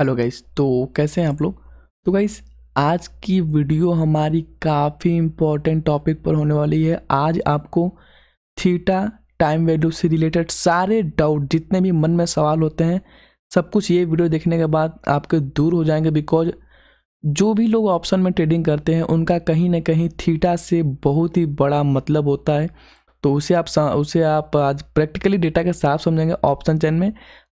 hello guys तो कैसे हैं आप लोग तो गाइस आज की वीडियो हमारी काफ़ी इम्पोर्टेंट टॉपिक पर होने वाली है आज आपको थीटा टाइम वैल्यू से रिलेटेड सारे डाउट जितने भी मन में सवाल होते हैं सब कुछ ये वीडियो देखने के बाद आपके दूर हो जाएंगे बिकॉज जो भी लोग ऑप्शन में ट्रेडिंग करते हैं उनका कहीं ना कहीं थीटा से बहुत ही बड़ा मतलब होता है तो उसे आप उसे आप आज प्रैक्टिकली डेटा के साथ समझेंगे ऑप्शन चैन में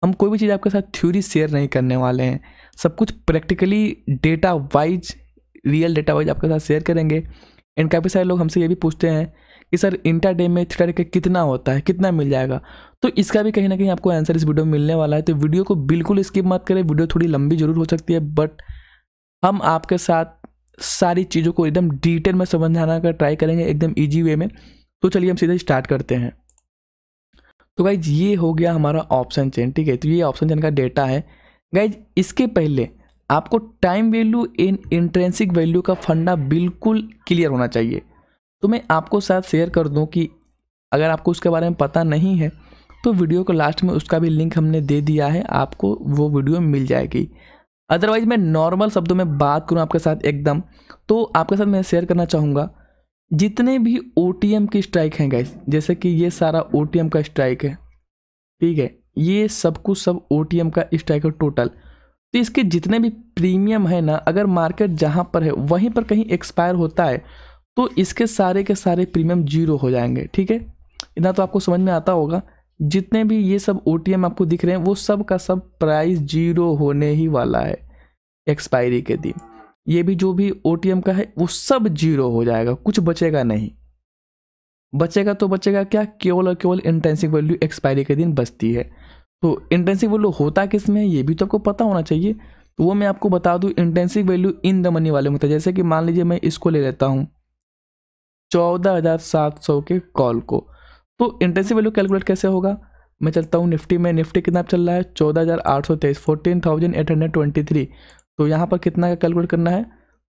हम कोई भी चीज़ आपके साथ थ्योरी शेयर नहीं करने वाले हैं सब कुछ practically data wise real data wise आपके साथ शेयर करेंगे एंड काफ़ी सारे लोग हमसे ये भी पूछते हैं कि सर इंटर डे में थीटा के कितना होता है कितना मिल जाएगा तो इसका भी कहीं ना कहीं आपको आंसर इस वीडियो में मिलने वाला है तो वीडियो को बिल्कुल स्किप मत करें वीडियो थोड़ी लंबी जरूर हो सकती है बट हम आपके साथ सारी चीज़ों को एकदम डिटेल में समझाना का ट्राई करेंगे एकदम ईजी वे में तो चलिए हम सीधे स्टार्ट करते हैं तो गाइज ये हो गया हमारा ऑप्शन चेन ठीक है तो ये ऑप्शन चेन का डेटा है गाइज इसके पहले आपको time value and intrinsic value का फंडा बिल्कुल क्लियर होना चाहिए तो मैं आपको साथ शेयर कर दूं कि अगर आपको उसके बारे में पता नहीं है तो वीडियो को लास्ट में उसका भी लिंक हमने दे दिया है आपको वो वीडियो मिल जाएगी अदरवाइज़ मैं नॉर्मल शब्दों में बात करूँ आपके साथ एकदम तो आपके साथ मैं शेयर करना चाहूँगा जितने भी ओ के स्ट्राइक हैं गाइस जैसे कि ये सारा ओ का स्ट्राइक है ठीक है ये सब कुछ सब ओ का स्ट्राइक है टोटल तो इसके जितने भी प्रीमियम है ना अगर मार्केट जहाँ पर है वहीं पर कहीं एक्सपायर होता है तो इसके सारे के सारे प्रीमियम जीरो हो जाएंगे ठीक है इतना तो आपको समझ में आता होगा जितने भी ये सब ओ आपको दिख रहे हैं वो सब का सब प्राइस जीरो होने ही वाला है एक्सपायरी के दिन ये भी जो भी ओ का है वो सब जीरो हो जाएगा कुछ बचेगा नहीं बचेगा तो बचेगा क्या केवल और केवल इंटेंसिव वैल्यू एक्सपायरी के दिन बचती है तो इंटेंसिव वैल्यू होता किस में है ये भी तो आपको पता होना चाहिए तो वो मैं आपको बता दूँ intensive value in the money वाले में होता है जैसे कि मान लीजिए मैं इसको ले लेता हूँ चौदह हज़ार सात सौ के कॉल को तो इंटेंसिव वैल्यू कैलकुलेट कैसे होगा मैं चलता हूँ निफ्टी में निफ्टी कितना चल रहा है चौदह हज़ार आठ सौ तेईस fourteen thousand eight hundred twenty three तो यहाँ पर कितना का कैलकुलेट करना है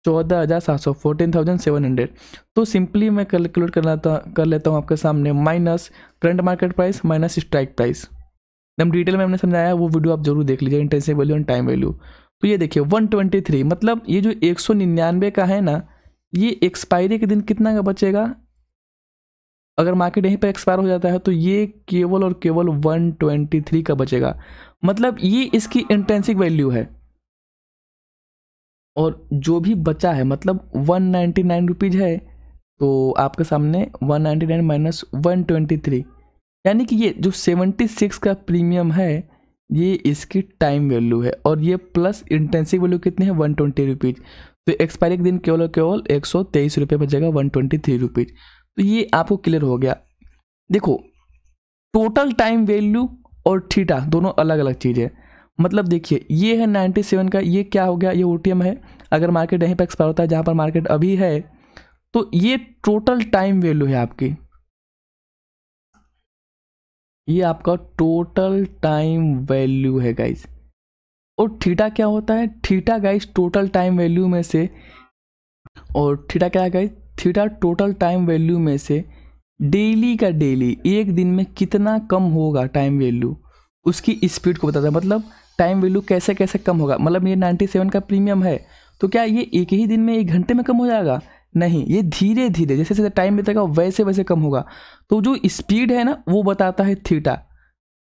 चौदह हज़ार सात सौ फोर्टीन थाउजेंड सेवन हंड्रेड तो सिंपली मैं कैलकुलेट करना था कर लेता हूँ आपके सामने minus current market price minus strike price एकदम डिटेल में हमने समझाया वो वीडियो आप जरूर देख लीजिए intensive value and time value तो ये देखिए थ्री मतलब ये जो निन्यानवे का है ना ये एक्सपायरी के दिन कितना का बचेगा अगर मार्केट यहीं पर एक्सपायर हो जाता है तो ये केवल और केवल 123 का बचेगा मतलब ये इसकी इंटेंसिक वैल्यू है और जो भी बचा है मतलब वन नाइन्टी नाइन रुपीज़ है तो आपके सामने one ninety nine minus one twenty three यानी कि ये जो सेवेंटी सिक्स का प्रीमियम है ये इसकी टाइम वैल्यू है और ये प्लस इंटेंसिव वैल्यू कितनी है वन ट्वेंटी रुपीज़ तो एक्सपायरी के दिन केवल और केवल एक सौ तेईस रुपये बचेगा वन ट्वेंटी थ्री रुपीज़ तो ये आपको क्लियर हो गया देखो टोटल टाइम वैल्यू और थीटा दोनों अलग अलग चीज़ है मतलब देखिए ये है 97 का ये क्या हो गया ये ओ है अगर मार्केट यहीं पर एक्सपायर होता है जहाँ पर मार्केट अभी है तो ये टोटल टाइम वैल्यू है आपकी ये आपका टोटल टाइम वैल्यू है गाइज और थीटा क्या होता है theta guys total time value में से और थीटा क्या है guys theta total time value में से डेली का डेली एक दिन में कितना कम होगा टाइम वैल्यू उसकी स्पीड को बताता है मतलब टाइम वैल्यू कैसे कैसे कम होगा मतलब ये 97 का प्रीमियम है तो क्या ये एक ही दिन में एक घंटे में कम हो जाएगा नहीं ये धीरे धीरे जैसे जैसे टाइम बीतेगा वैसे वैसे कम होगा तो जो स्पीड है ना वो बताता है थीटा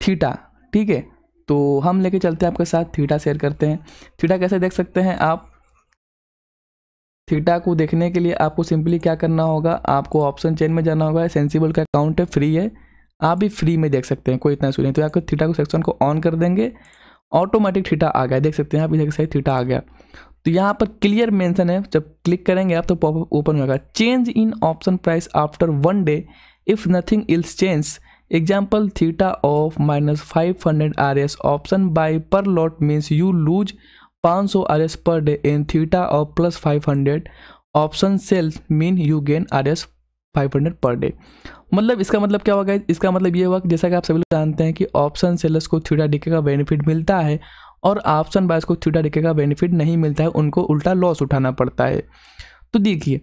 थीटा ठीक है तो हम लेके चलते हैं आपके साथ थीटा शेयर करते हैं थीटा कैसे देख सकते हैं आप थीटा को देखने के लिए आपको सिंपली क्या करना होगा आपको ऑप्शन चेन में जाना होगा सेंसिबल का अकाउंट है फ्री है आप भी फ्री में देख सकते हैं कोई इतना सुनिए तो आपको थीटा को सेक्शन को ऑन कर देंगे ऑटोमेटिक थीटा आ गया देख सकते हैं आप इधर सही थीटा आ गया तो यहाँ पर क्लियर मेंशन है जब क्लिक करेंगे आप तो पॉपअप ओपन होगा change in option price after one day if nothing else change example theta of minus five hundred R S option buy per lot means you lose पाँच सौ R S per day and theta of plus five hundred option sells mean you gain R S five hundred per day मतलब इसका मतलब क्या होगा इसका मतलब ये हुआ कि जैसा कि आप सभी लोग जानते हैं कि ऑप्शन सेलर्स को थीटा डीके का बेनिफिट मिलता है और ऑप्शन बायस को थीटा डीके का बेनिफिट नहीं मिलता है उनको उल्टा लॉस उठाना पड़ता है तो देखिए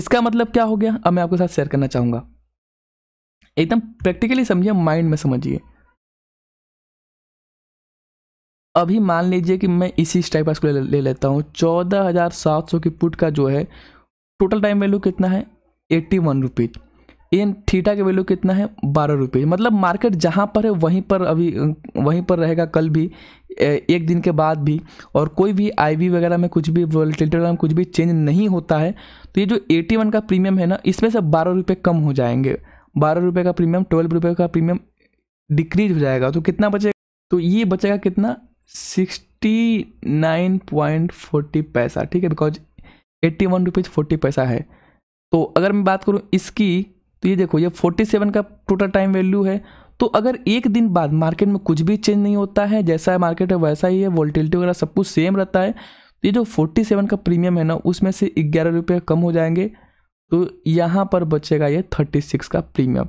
इसका मतलब क्या हो गया अब मैं आपके साथ शेयर करना चाहूँगा एकदम प्रैक्टिकली समझिए माइंड में समझिए अभी मान लीजिए कि मैं इसी स्ट्राइक प्राइस को ले, ले लेता हूँ चौदह हज़ार सात सौ की पुट का जो है टोटल टाइम वैल्यू कितना है eighty one rupees and theta के वैल्यू कितना है बारह रुपये मतलब मार्केट जहाँ पर है वहीं पर अभी वहीं पर रहेगा कल भी एक दिन के बाद भी और कोई भी आई वगैरह में कुछ भी वोल्टिलिटी में कुछ भी चेंज नहीं होता है तो ये जो एटी वन का प्रीमियम है ना इसमें से बारह रुपये कम हो जाएंगे बारह रुपये का प्रीमियम ट्वेल्व रुपये का प्रीमियम डिक्रीज हो जाएगा तो कितना बचेगा तो ये बचेगा कितना sixty nine point forty paisa ठीक है because eighty one rupees forty paisa है तो अगर मैं बात करूँ इसकी तो ये देखो ये फोर्टी सेवन का टोटल टाइम वैल्यू है तो अगर एक दिन बाद मार्केट में कुछ भी चेंज नहीं होता है जैसा है मार्केट है वैसा ही है वोल्टिलिटी वगैरह सब कुछ सेम रहता है तो ये जो फोर्टी सेवन का प्रीमियम है ना उसमें से ग्यारह रुपये कम हो जाएंगे तो यहाँ पर बचेगा ये थर्टी सिक्स का प्रीमियम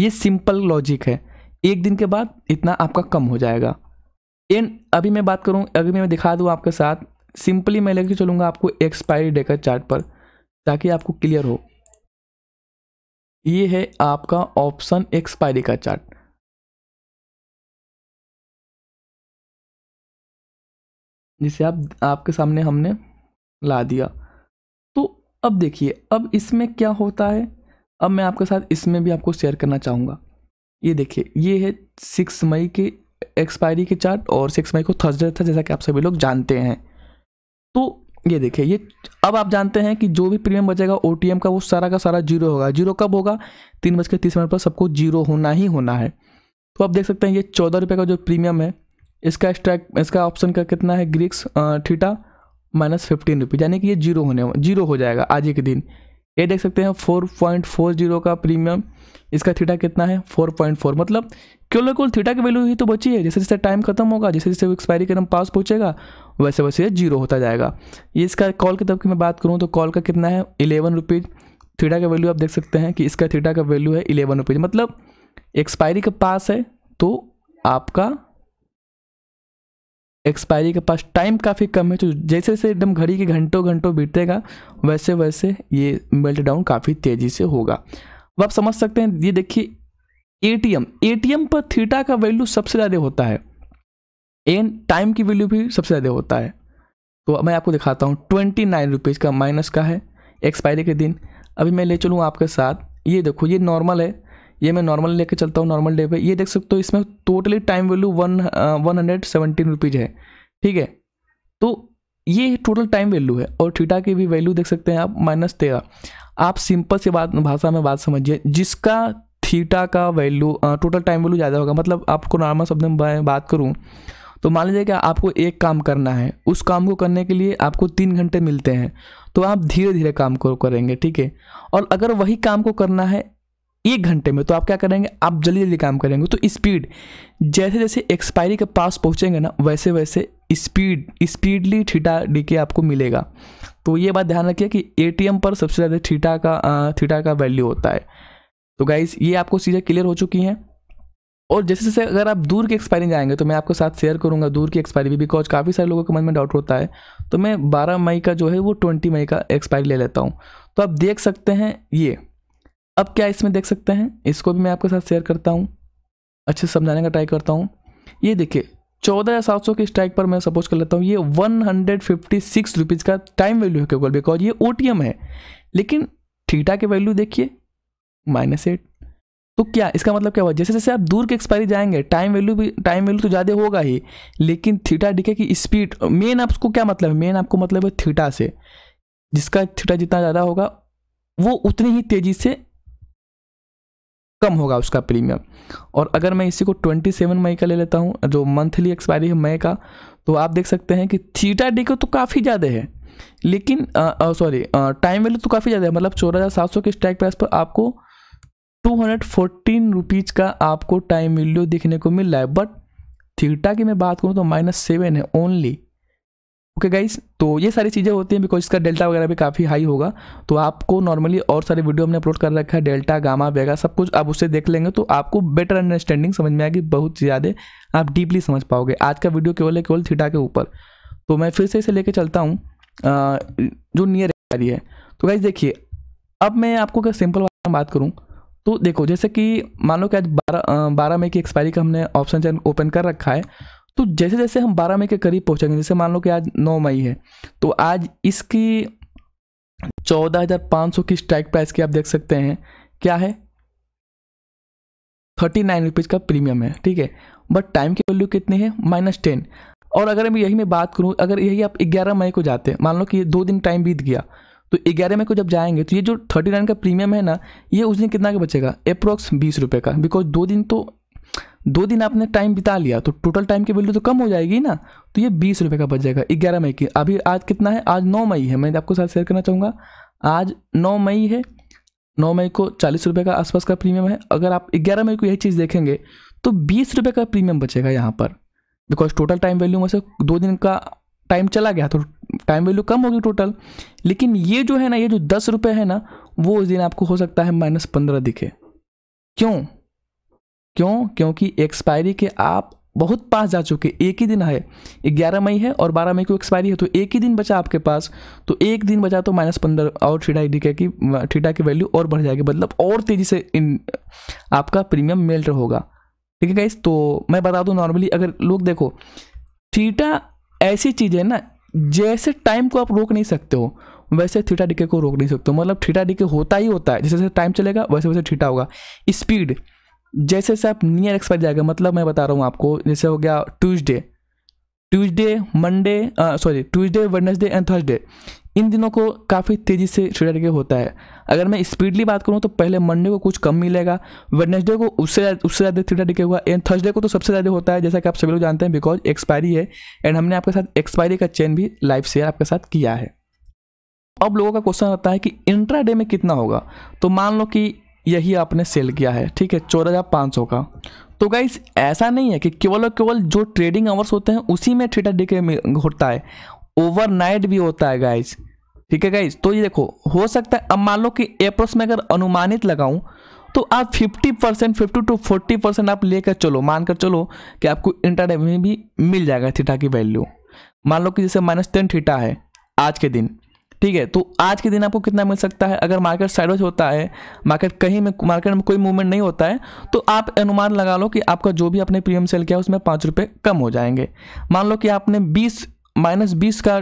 ये सिंपल लॉजिक है एक दिन के बाद इतना आपका कम हो जाएगा एंड अभी मैं बात करूँ अभी मैं दिखा दूँ आपके साथ सिंपली मैं लेके चलूँगा आपको एक्सपायरी डे का चार्ट पर ताकि आपको क्लियर हो ये है आपका ऑप्शन एक्सपायरी का चार्ट जिसे आप आपके सामने हमने ला दिया तो अब देखिए अब इसमें क्या होता है अब मैं आपके साथ इसमें भी आपको शेयर करना चाहूँगा ये देखिए ये है सिक्स मई के एक्सपायरी के चार्ट और सिक्स मई को थर्सडे था जैसा कि आप सभी लोग जानते हैं तो ये देखिए ये अब आप जानते हैं कि जो भी प्रीमियम बचेगा ओ का वो सारा का सारा जीरो होगा जीरो कब होगा तीन बज के तीस मिनट पर सबको जीरो होना ही होना है तो आप देख सकते हैं ये चौदह रुपये का जो प्रीमियम है इसका स्ट्राइक इसका ऑप्शन का कितना है Greeks theta minus fifteen rupees यानी कि ये जीरो होने जीरो हो जाएगा आज ही के दिन ये देख सकते हैं फोर पॉइंट फोर जीरो का प्रीमियम इसका थीटा कितना है फोर पॉइंट फोर मतलब क्यों केवल थीटा की वैल्यू ही तो बची है जैसे जैसे टाइम खत्म होगा जैसे जैसे वो एक्सपायरी के नाम पास पहुंचेगा वैसे वैसे जीरो होता जाएगा ये इसका कॉल की तब की मैं बात करूँ तो कॉल का कितना है इलेवन रुपीज़ थीटा का वैल्यू आप देख सकते हैं कि इसका थीटा का वैल्यू है इलेवन रुपीज़ मतलब एक्सपायरी के पास है तो आपका एक्सपायरी के पास टाइम काफ़ी कम है तो जैसे जैसे एकदम घड़ी के घंटों घंटों बीतेगा वैसे वैसे ये मेल्ट डाउन काफ़ी तेज़ी से होगा अब आप समझ सकते हैं ये देखिए एटीएम एटीएम पर थीटा का वैल्यू सबसे ज़्यादा होता है एन टाइम की वैल्यू भी सबसे ज़्यादा होता है तो मैं आपको दिखाता हूँ ट्वेंटी नाइन रुपीज़ का माइनस का है एक्सपायरी के दिन अभी मैं ले चलूँ आपके साथ ये देखो ये नॉर्मल है ये मैं नॉर्मल लेके चलता हूँ नॉर्मल डे पे ये देख सकते हो इसमें totally time value one one hundred seventeen rupees है ठीक है तो ये टोटल टाइम वैल्यू है और थीटा की भी वैल्यू देख सकते हैं आप माइनस तेरह आप सिंपल से बात भाषा में बात समझिए जिसका थीटा का वैल्यू टोटल टाइम वैल्यू ज़्यादा होगा मतलब आपको नॉर्मल शब्द में बात करूँ तो मान लीजिए कि आपको एक काम करना है उस काम को करने के लिए आपको तीन घंटे मिलते हैं तो आप धीरे धीरे काम को करेंगे ठीक है और अगर वही काम को करना है एक घंटे में तो आप क्या करेंगे आप जल्दी जल्दी काम करेंगे तो स्पीड जैसे जैसे एक्सपायरी के पास पहुँचेंगे ना वैसे वैसे स्पीड स्पीडली ठीटा डी के आपको मिलेगा तो ये बात ध्यान रखिए कि ए पर सबसे ज़्यादा ठीटा का ठीटा का वैल्यू होता है तो गाइज ये आपको चीज़ें क्लियर हो चुकी हैं और जैसे जैसे अगर आप दूर की एक्सपायरी जाएंगे तो मैं आपके साथ शेयर करूंगा दूर की एक्सपायरी भी बिकॉज काफ़ी सारे लोगों के मन में डाउट होता है तो मैं 12 मई का जो है वो 20 मई का एक्सपायरी ले लेता हूँ तो आप देख सकते हैं ये अब क्या इसमें देख सकते हैं इसको भी मैं आपके साथ शेयर करता हूँ अच्छे से समझाने का ट्राई करता हूँ ये देखिए चौदह या सात सौ के स्ट्राइक पर मैं सपोज कर लेता हूँ ये one hundred fifty six rupees का टाइम वैल्यू है केवल बिकॉज ये ओ है लेकिन ठीठा के वैल्यू देखिए माइनस एट तो क्या इसका मतलब क्या हुआ जैसे जैसे आप दूर के एक्सपायरी जाएंगे टाइम वैल्यू भी टाइम वैल्यू तो ज़्यादा होगा ही लेकिन थीटा डीके की स्पीड मेन आपको क्या मतलब है मेन आपको मतलब है थीटा से जिसका थीटा जितना ज़्यादा होगा वो उतनी ही तेज़ी से कम होगा उसका प्रीमियम और अगर मैं इसी को 27 मई का ले लेता हूँ जो मंथली एक्सपायरी है मई का तो आप देख सकते हैं कि थीटा डिके तो काफ़ी ज़्यादा है लेकिन सॉरी टाइम वैल्यू तो काफ़ी ज़्यादा है मतलब चौदह हज़ार सात सौ के स्ट्राइक प्राइस पर आपको टू हंड्रेड फोर्टीन रुपीज़ का आपको टाइम वैल्यू देखने को मिल रहा है बट थीटा की मैं बात करूँ तो माइनस सेवन है ओनली ओके गाइस तो ये सारी चीज़ें होती हैं बिकॉज इसका डेल्टा वगैरह भी काफ़ी हाई होगा तो आपको नॉर्मली और सारे वीडियो हमने अपलोड कर रखा है डेल्टा गामा वेगा सब कुछ आप उससे देख लेंगे तो आपको बेटर अंडरस्टैंडिंग समझ में आएगी बहुत ज़्यादा आप डीपली समझ पाओगे आज का वीडियो केवल है केवल थीटा के ऊपर तो मैं फिर से इसे लेके चलता हूँ जो नियर है तो गाइज देखिए अब मैं आपको क्या सिंपल बात करूँ तो देखो जैसे कि मान लो कि आज बारह बारह मई की एक्सपायरी का हमने ऑप्शन ओपन कर रखा है तो जैसे जैसे हम बारह मई के करीब पहुंचेंगे जैसे मान लो कि आज नौ मई है तो आज इसकी चौदह हज़ार पाँच सौ की स्ट्राइक प्राइस की आप देख सकते हैं क्या है थर्टी नाइन रुपीज़ का प्रीमियम है ठीक है बट टाइम की वैल्यू कितनी है माइनस टेन और अगर मैं यही में बात करूँ अगर यही आप ग्यारह मई को जाते हैं मान लो कि दो दिन टाइम बीत गया तो ग्यारह में को जब जाएंगे तो ये जो थर्टी नाइन का प्रीमियम है ना ये उस दिन कितना का बचेगा अप्रोक्स बीस रुपये का बिकॉज दो दिन तो दो दिन आपने टाइम बिता लिया तो टोटल टाइम की वैल्यू तो कम हो जाएगी ना तो ये बीस रुपये का बच जाएगा ग्यारह मई की अभी आज कितना है आज नौ मई है मैं आपको साथ शेयर करना चाहूँगा आज नौ मई है नौ मई को चालीस रुपये का आसपास का प्रीमियम है अगर आप ग्यारह मई को यही चीज़ देखेंगे तो बीस रुपये का प्रीमियम बचेगा यहाँ पर बिकॉज टोटल टाइम वैल्यू में से दो दिन का टाइम चला गया तो टाइम वैल्यू कम होगी टोटल लेकिन ये जो है ना ये जो दस रुपये है ना वो उस दिन आपको हो सकता है माइनस पंद्रह दिखे क्यों क्यों क्योंकि एक्सपायरी के आप बहुत पास जा चुके एक ही दिन है ग्यारह मई है और बारह मई को एक्सपायरी है तो एक ही दिन बचा आपके पास तो एक दिन बचा तो माइनस पंद्रह और ठीठा ही की ठीठा की वैल्यू और बढ़ जाएगी मतलब और तेज़ी से इन आपका प्रीमियम मेल्ट होगा ठीक है गाइस तो मैं बता दूँ नॉर्मली अगर लोग देखो ठीठा ऐसी चीज़ें ना जैसे टाइम को आप रोक नहीं सकते हो वैसे थीटा डीके को रोक नहीं सकते हो मतलब थीटा डीके होता ही होता है जैसे जैसे टाइम चलेगा वैसे वैसे थीटा होगा स्पीड जैसे जैसे आप नियर एक्सपायर जाएगा मतलब मैं बता रहा हूँ आपको जैसे हो गया Tuesday Tuesday Monday sorry Tuesday Wednesday and Thursday इन दिनों को काफ़ी तेज़ी से ट्रेडर के होता है अगर मैं स्पीडली बात करूँ तो पहले मंडे को कुछ कम मिलेगा वेडनेसडे को उससे उससे ज़्यादा थ्री डिके होगा एंड थर्सडे को तो सबसे ज़्यादा होता है जैसा कि आप सभी लोग जानते हैं बिकॉज एक्सपायरी है एंड हमने आपके साथ एक्सपायरी का चेन भी लाइव शेयर आपके साथ किया है अब लोगों का क्वेश्चन आता है कि इंट्रा डे में कितना होगा तो मान लो कि यही आपने सेल किया है ठीक है चौदह हज़ार पाँच सौ का तो गाइज ऐसा नहीं है कि केवल और केवल जो ट्रेडिंग आवर्स होते हैं उसी में ट्रेडर डे के होता है ओवरनाइट भी होता है गाइज ठीक है गाइज तो ये देखो हो सकता है अब मान लो कि एप्रोस में अगर अनुमानित लगाऊं तो आप 50 percent fifty to forty percent आप लेकर चलो मानकर चलो कि आपको इंटरडे में भी मिल जाएगा थीटा की वैल्यू मान लो कि जैसे माइनस टेन थीटा है आज के दिन ठीक है तो आज के दिन आपको कितना मिल सकता है अगर मार्केट साइडवेज होता है मार्केट कहीं में मार्केट में कोई मूवमेंट नहीं होता है तो आप अनुमान लगा लो कि आपका जो भी आपने प्रीमियम सेल किया उसमें पाँच रुपये कम हो जाएंगे मान लो कि आपने बीस माइनस बीस का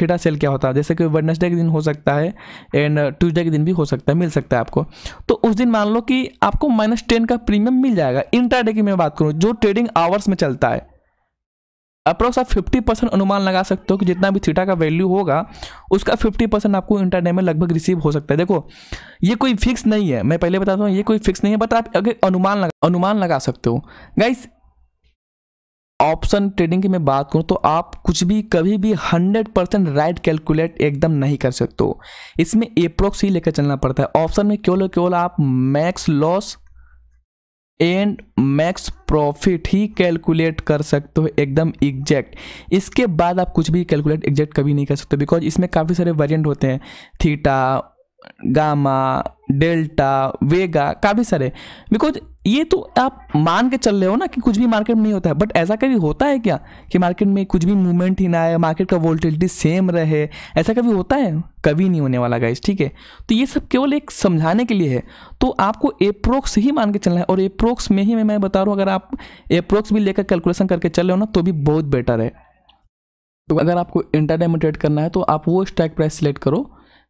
थीटा सेल क्या होता है जैसे कि वेडनेसडे के दिन हो सकता है एंड ट्यूजडे के दिन भी हो सकता है मिल सकता है आपको तो उस दिन मान लो कि आपको माइनस टेन का प्रीमियम मिल जाएगा इंटरडे की मैं बात करूँ जो ट्रेडिंग आवर्स में चलता है अप्रोक्स आप फिफ्टी परसेंट अनुमान लगा सकते हो कि जितना भी थीटा का वैल्यू होगा उसका फिफ्टी परसेंट आपको इंटरडे में लगभग रिसीव हो सकता है देखो ये कोई फिक्स नहीं है मैं पहले बताता हूँ ये कोई फिक्स नहीं है बट आप अगर अनुमान लगा अनुमान लगा सकते हो गाइस ऑप्शन ट्रेडिंग की मैं बात करूँ तो आप कुछ भी कभी भी 100 परसेंट राइट कैलकुलेट एकदम नहीं कर सकते इसमें अप्रोक्स ही लेकर चलना पड़ता है ऑप्शन में केवल केवल आप max loss and max profit ही कैलकुलेट कर सकते हो एकदम एग्जैक्ट इसके बाद आप कुछ भी कैलकुलेट एग्जैक्ट कभी नहीं कर सकते बिकॉज इसमें काफ़ी सारे वेरियंट होते हैं थीटा गामा डेल्टा वेगा काफ़ी सारे बिकॉज ये तो आप मान के चल रहे हो ना कि कुछ भी मार्केट में नहीं होता है बट ऐसा कभी होता है क्या कि मार्केट में कुछ भी मूवमेंट ही ना आए मार्केट का वोल्टिलिटी सेम रहे ऐसा कभी होता है कभी नहीं होने वाला गाइस ठीक है तो ये सब केवल एक समझाने के लिए है तो आपको एप्रोक्स ही मान के चलना है और एप्रोक्स में ही मैं मैं बता रहा हूँ अगर आप एप्रोक्स भी लेकर कैलकुलेशन करके चल रहे हो ना तो भी बहुत बेटर है तो अगर आपको इंटरडेमिटेट करना है तो आप वो स्टैक प्राइस सिलेक्ट करो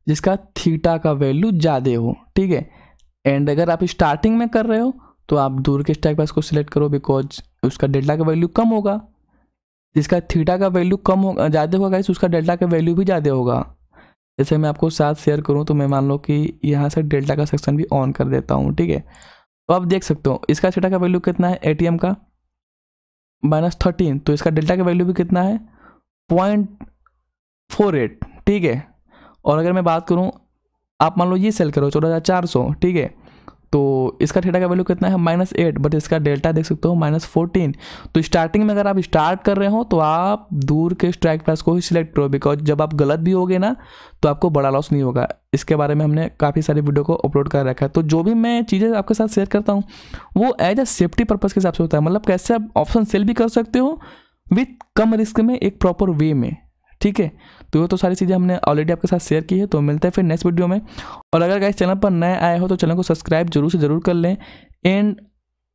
जिसका थीटा का वैल्यू ज़्यादा हो ठीक है एंड अगर आप स्टार्टिंग में कर रहे हो तो आप दूर के स्टैक पास को सिलेक्ट करो बिकॉज उसका डेल्टा का वैल्यू कम होगा जिसका थीटा का वैल्यू कम होगा ज़्यादा होगा इस उसका डेल्टा का वैल्यू भी ज़्यादा होगा जैसे मैं आपको साथ शेयर करूँ तो मैं मान लो कि यहाँ से डेल्टा का सेक्शन भी ऑन कर देता हूँ ठीक है तो आप देख सकते हो इसका थीटा का वैल्यू कितना है ए का माइनस थर्टीन तो इसका डेल्टा का वैल्यू भी कितना है पॉइंट फोर एट ठीक है और अगर मैं बात करूँ आप मान लो ये सेल करो चौदह हज़ार चार सौ ठीक है तो इसका थीटा का वैल्यू कितना है माइनस एट बट इसका डेल्टा देख सकते हो माइनस फोर्टीन तो स्टार्टिंग में अगर आप स्टार्ट कर रहे हो तो आप दूर के स्ट्राइक प्राइस को ही सिलेक्ट करो बिकॉज जब आप गलत भी होगे ना तो आपको बड़ा लॉस नहीं होगा इसके बारे में हमने काफ़ी सारी वीडियो को अपलोड कर रखा है तो जो भी मैं चीज़ें आपके साथ शेयर करता हूँ वो एज अ सेफ्टी पर्पज़ के हिसाब से होता है मतलब कैसे आप ऑप्शन सेल भी कर सकते हो विथ कम रिस्क में एक प्रॉपर वे में ठीक है तो वो तो सारी चीज़ें हमने ऑलरेडी आपके साथ शेयर की है तो मिलते हैं फिर नेक्स्ट वीडियो में और अगर इस चैनल पर नए आए हो तो चैनल को सब्सक्राइब जरूर से ज़रूर कर लें एंड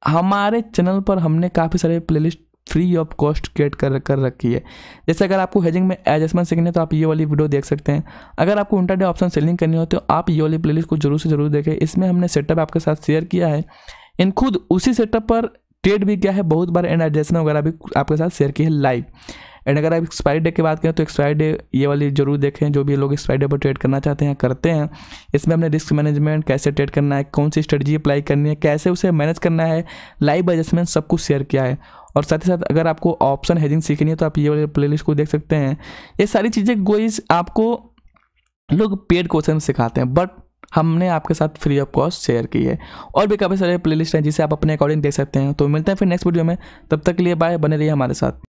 हमारे चैनल पर हमने काफ़ी सारे playlist free of cost create कर कर रखी है जैसे अगर आपको हेजिंग में एडजस्टमेंट सीखनी है तो आप ये वाली वीडियो देख सकते हैं अगर आपको इंटर ऑप्शन सेलिंग करनी हो तो आप ये वाली प्लेलिस्ट को जरूर से जरूर देखें इसमें हमने सेटअप आपके साथ शेयर किया है इन खुद उसी सेटअप पर ट्रेड भी किया है बहुत बार एंड एडजस्टमेंट वगैरह भी आपके साथ शेयर की है लाइव एंड अगर आप एक्सपायरी डे की बात करें तो एक्सपायरी डे ये वाली जरूर देखें जो भी लोग एक्सपायरी डे पर ट्रेड करना चाहते हैं करते हैं इसमें हमने रिस्क मैनेजमेंट कैसे ट्रेड करना है कौन सी स्ट्रेटजी अप्लाई करनी है कैसे उसे मैनेज करना है लाइव एडजस्टमेंट सब कुछ शेयर किया है और साथ ही साथ अगर आपको ऑप्शन हेजिंग सीखनी है तो आप ये वाले प्ले को देख सकते हैं ये सारी चीज़ें गोइज आपको लोग पेड क्वेश्चन में सिखाते हैं बट हमने आपके साथ फ्री ऑफ कॉस्ट शेयर की है और भी काफ़ी सारे प्लेलिस्ट हैं जिसे आप अपने अकॉर्डिंग देख सकते हैं तो मिलते हैं फिर नेक्स्ट वीडियो में तब तक के लिए बाय बने रहिए हमारे साथ